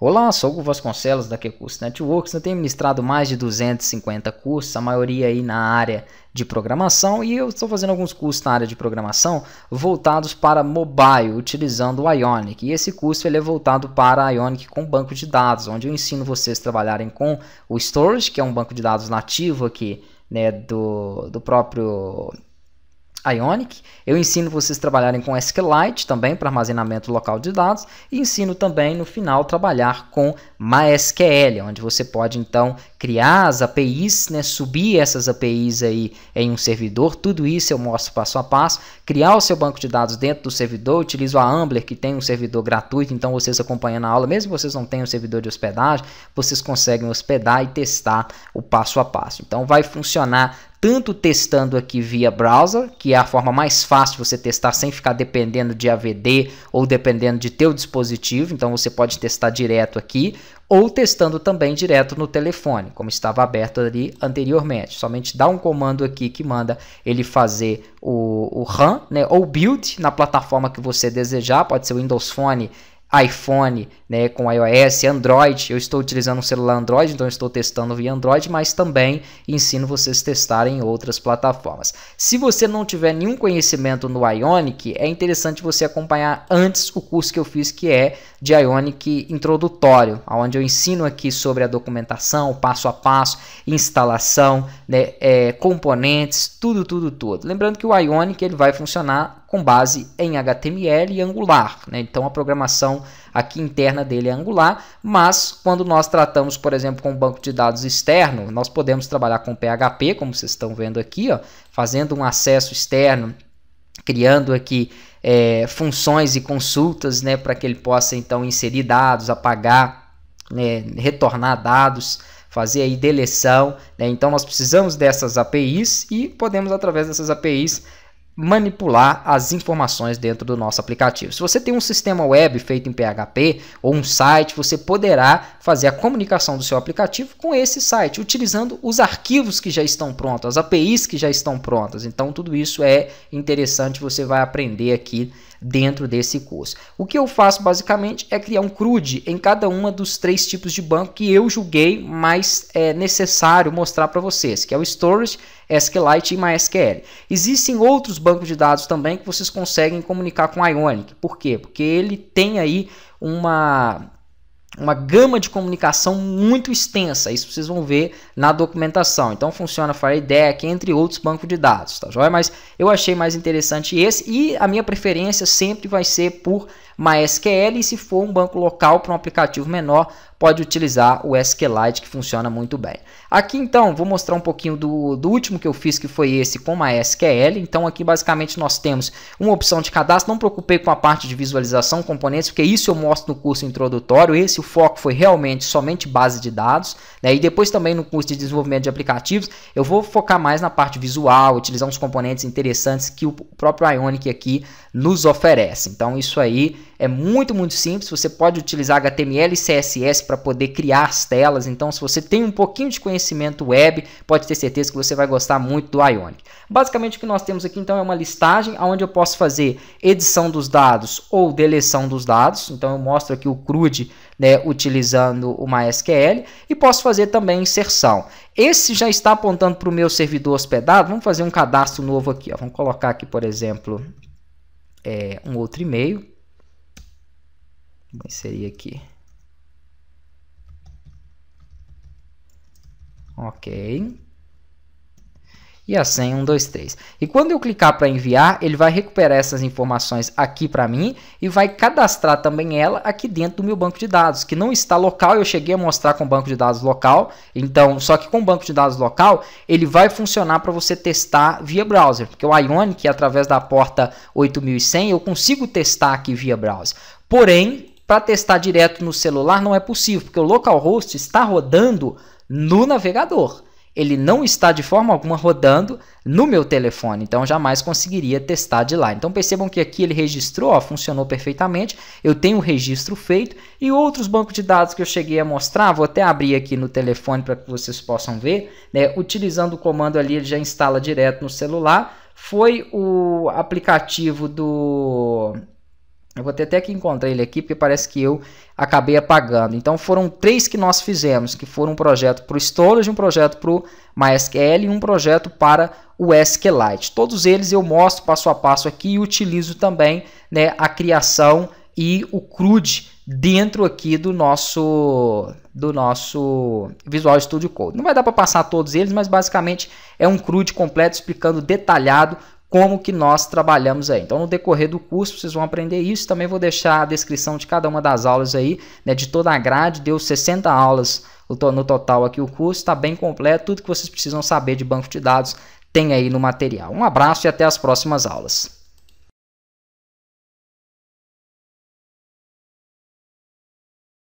Olá, sou Hugo Vasconcelos da QCurso Networks. Eu tenho ministrado mais de 250 cursos, a maioria aí na área de programação, e eu estou fazendo alguns cursos na área de programação voltados para mobile, utilizando o Ionic. E esse curso ele é voltado para Ionic com banco de dados, onde eu ensino vocês a trabalharem com o Storage, que é um banco de dados nativo aqui né, do, do próprio Ionic. Eu ensino vocês trabalharem com SQLite também para armazenamento local de dados e ensino também no final trabalhar com MySQL, onde você pode então criar as APIs, né, subir essas APIs aí em um servidor. Tudo isso eu mostro passo a passo. Criar o seu banco de dados dentro do servidor. utilizo a Ambler que tem um servidor gratuito, então vocês acompanhando a aula, mesmo vocês não tenham um servidor de hospedagem, vocês conseguem hospedar e testar o passo a passo. Então vai funcionar tanto testando aqui via browser, que é a forma mais fácil você testar sem ficar dependendo de AVD ou dependendo de teu dispositivo, então você pode testar direto aqui, ou testando também direto no telefone, como estava aberto ali anteriormente. Somente dá um comando aqui que manda ele fazer o, o RAM né, ou build na plataforma que você desejar, pode ser o Windows Phone iPhone, né, com iOS, Android. Eu estou utilizando um celular Android, então estou testando via Android, mas também ensino vocês testarem em outras plataformas. Se você não tiver nenhum conhecimento no Ionic, é interessante você acompanhar antes o curso que eu fiz, que é de Ionic introdutório, onde eu ensino aqui sobre a documentação, passo a passo, instalação, né, é, componentes, tudo, tudo, tudo. Lembrando que o Ionic ele vai funcionar com base em HTML e Angular. Né? Então a programação aqui interna dele é Angular, mas quando nós tratamos, por exemplo, com um banco de dados externo, nós podemos trabalhar com PHP, como vocês estão vendo aqui, ó, fazendo um acesso externo, criando aqui é, funções e consultas né, para que ele possa então inserir dados, apagar, né, retornar dados fazer aí deleção. Né? Então nós precisamos dessas APIs e podemos através dessas APIs manipular as informações dentro do nosso aplicativo. Se você tem um sistema web feito em PHP ou um site, você poderá fazer a comunicação do seu aplicativo com esse site, utilizando os arquivos que já estão prontos, as APIs que já estão prontas. Então, tudo isso é interessante, você vai aprender aqui dentro desse curso. O que eu faço basicamente é criar um CRUD em cada uma dos três tipos de banco que eu julguei mais é, necessário mostrar para vocês, que é o Storage, SQLite e MySQL. Existem outros bancos de dados também que vocês conseguem comunicar com Ionic. Por quê? Porque ele tem aí uma uma gama de comunicação muito extensa. Isso vocês vão ver na documentação. Então funciona FireDeck, entre outros bancos de dados, tá joia? Mas eu achei mais interessante esse e a minha preferência sempre vai ser por MySQL e se for um banco local para um aplicativo menor, pode utilizar o SQLite que funciona muito bem. Aqui então, vou mostrar um pouquinho do, do último que eu fiz, que foi esse com MySQL. Então aqui basicamente nós temos uma opção de cadastro, não preocupei com a parte de visualização, componentes, porque isso eu mostro no curso introdutório, esse se o foco foi realmente somente base de dados, né? e depois também no curso de desenvolvimento de aplicativos, eu vou focar mais na parte visual, utilizar uns componentes interessantes que o próprio Ionic aqui nos oferece. Então isso aí é muito, muito simples, você pode utilizar HTML e CSS para poder criar as telas, então se você tem um pouquinho de conhecimento web, pode ter certeza que você vai gostar muito do Ionic. Basicamente o que nós temos aqui então é uma listagem onde eu posso fazer edição dos dados ou deleção dos dados, então eu mostro aqui o CRUD né, utilizando o MySQL e posso fazer também inserção. Esse já está apontando para o meu servidor hospedado. Vamos fazer um cadastro novo aqui. Ó. Vamos colocar aqui, por exemplo, é, um outro e-mail. Vou inserir aqui. Ok e a senha 123. E quando eu clicar para enviar, ele vai recuperar essas informações aqui para mim e vai cadastrar também ela aqui dentro do meu banco de dados, que não está local, eu cheguei a mostrar com banco de dados local. Então, só que com banco de dados local, ele vai funcionar para você testar via browser, porque o Ionic é através da porta 8100 eu consigo testar aqui via browser. Porém, para testar direto no celular não é possível, porque o localhost está rodando no navegador ele não está de forma alguma rodando no meu telefone, então jamais conseguiria testar de lá. Então percebam que aqui ele registrou, ó, funcionou perfeitamente, eu tenho o registro feito e outros bancos de dados que eu cheguei a mostrar, vou até abrir aqui no telefone para que vocês possam ver, né, utilizando o comando ali ele já instala direto no celular, foi o aplicativo do eu vou ter até que encontrar ele aqui, porque parece que eu acabei apagando. Então foram três que nós fizemos, que foram um projeto para o Storage, um projeto para o MySQL e um projeto para o SQLite. Todos eles eu mostro passo a passo aqui e utilizo também né, a criação e o CRUD dentro aqui do nosso do nosso Visual Studio Code. Não vai dar para passar todos eles, mas basicamente é um CRUD completo explicando detalhado como que nós trabalhamos aí. Então, no decorrer do curso, vocês vão aprender isso. Também vou deixar a descrição de cada uma das aulas aí, né, de toda a grade. Deu 60 aulas no total aqui o curso, está bem completo. Tudo que vocês precisam saber de banco de dados tem aí no material. Um abraço e até as próximas aulas.